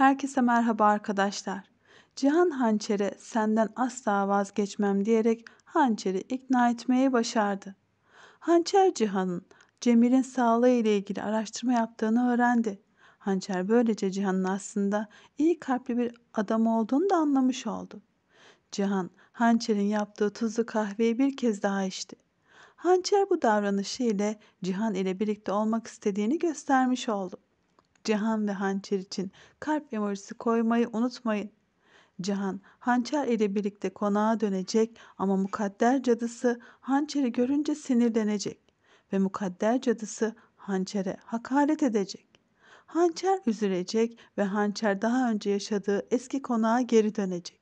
Herkese merhaba arkadaşlar. Cihan Hançer'e senden asla vazgeçmem diyerek Hançer'i ikna etmeyi başardı. Hançer Cihan'ın Cemil'in sağlığı ile ilgili araştırma yaptığını öğrendi. Hançer böylece Cihan'ın aslında iyi kalpli bir adam olduğunu da anlamış oldu. Cihan, Hançer'in yaptığı tuzlu kahveyi bir kez daha içti. Hançer bu davranışı ile Cihan ile birlikte olmak istediğini göstermiş oldu. Cihan ve hançer için kalp emojisi koymayı unutmayın. Cihan hançer ile birlikte konağa dönecek ama mukadder cadısı hançeri görünce sinirlenecek ve mukadder cadısı hançere hakaret edecek. Hançer üzülecek ve hançer daha önce yaşadığı eski konağa geri dönecek.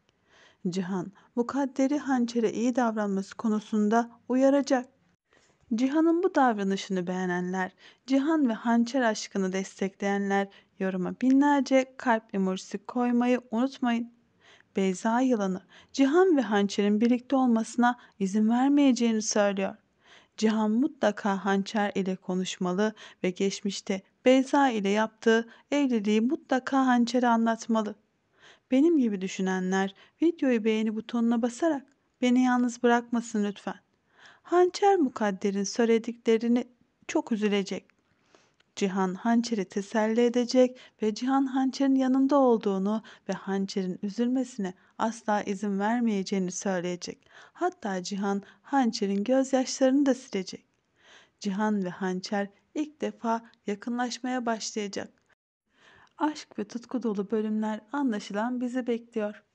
Cihan mukadderi hançere iyi davranması konusunda uyaracak. Cihan'ın bu davranışını beğenenler, Cihan ve hançer aşkını destekleyenler yoruma binlerce kalp emojisi koymayı unutmayın. Beyza yılanı Cihan ve hançerin birlikte olmasına izin vermeyeceğini söylüyor. Cihan mutlaka hançer ile konuşmalı ve geçmişte Beyza ile yaptığı evliliği mutlaka hançere anlatmalı. Benim gibi düşünenler videoyu beğeni butonuna basarak beni yalnız bırakmasın lütfen. Hançer mukadderin söylediklerini çok üzülecek. Cihan hançeri teselli edecek ve Cihan hançerin yanında olduğunu ve hançerin üzülmesine asla izin vermeyeceğini söyleyecek. Hatta Cihan hançerin gözyaşlarını da silecek. Cihan ve hançer ilk defa yakınlaşmaya başlayacak. Aşk ve tutku dolu bölümler anlaşılan bizi bekliyor.